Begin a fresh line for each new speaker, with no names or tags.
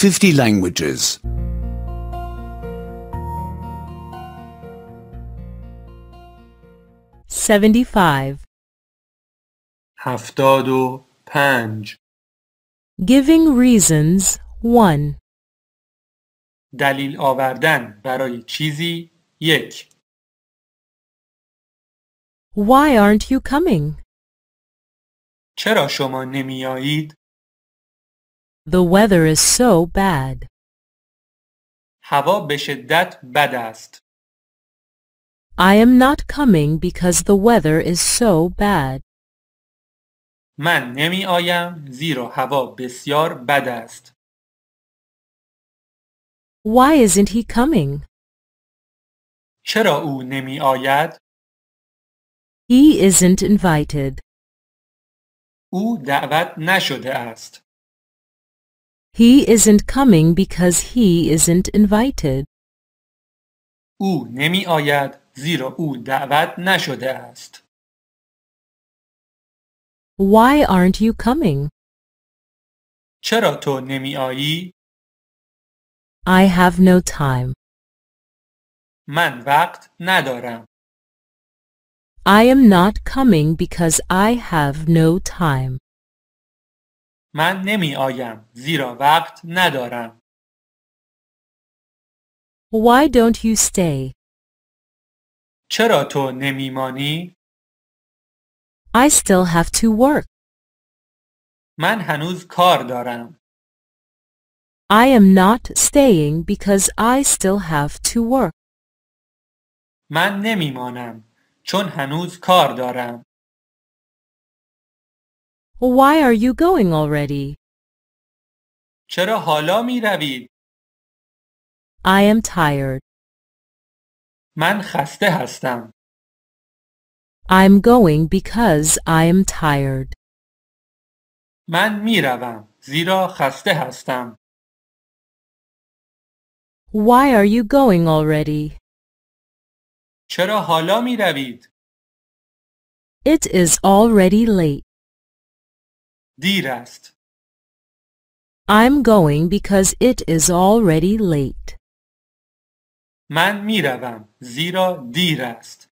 50 languages.
Seventy-five.
هفتاد و
Giving reasons 1
دلیل آوردن برای چیزی yek.
Why aren't you coming?
چرا شما نمیایید؟
the weather is so bad.
هوا به شدت بد است.
I am not coming because the weather is so bad.
من نمی آیم زیرا هوا بسیار بد است.
Why isn't he coming?
چرا او نمی آید؟
He isn't invited. او
دعوت نشده است.
He isn't coming because he isn't invited. او
نمی آید زیرا او دعوت نشده است.
Why aren't you coming?
چرا تو نمی آیی؟
I have no time.
من وقت ندارم.
I am not coming because I have no time.
من نمی آیم زیرا وقت ندارم.
Why don't you stay?
چرا تو نمی مانی؟
I still have to work.
من هنوز کار دارم.
I am not staying because I still have to work.
من نمی مانم چون هنوز کار دارم.
Why are you going already?
چرا حالا می روید؟
I am tired.
من خسته هستم.
I'm going because I am tired.
من می روم زیرا خسته هستم.
Why are you going already?
چرا حالا می روید؟
It is already late.
دیرست.
I'm going because it is already late.
Man miravam zira دیر است.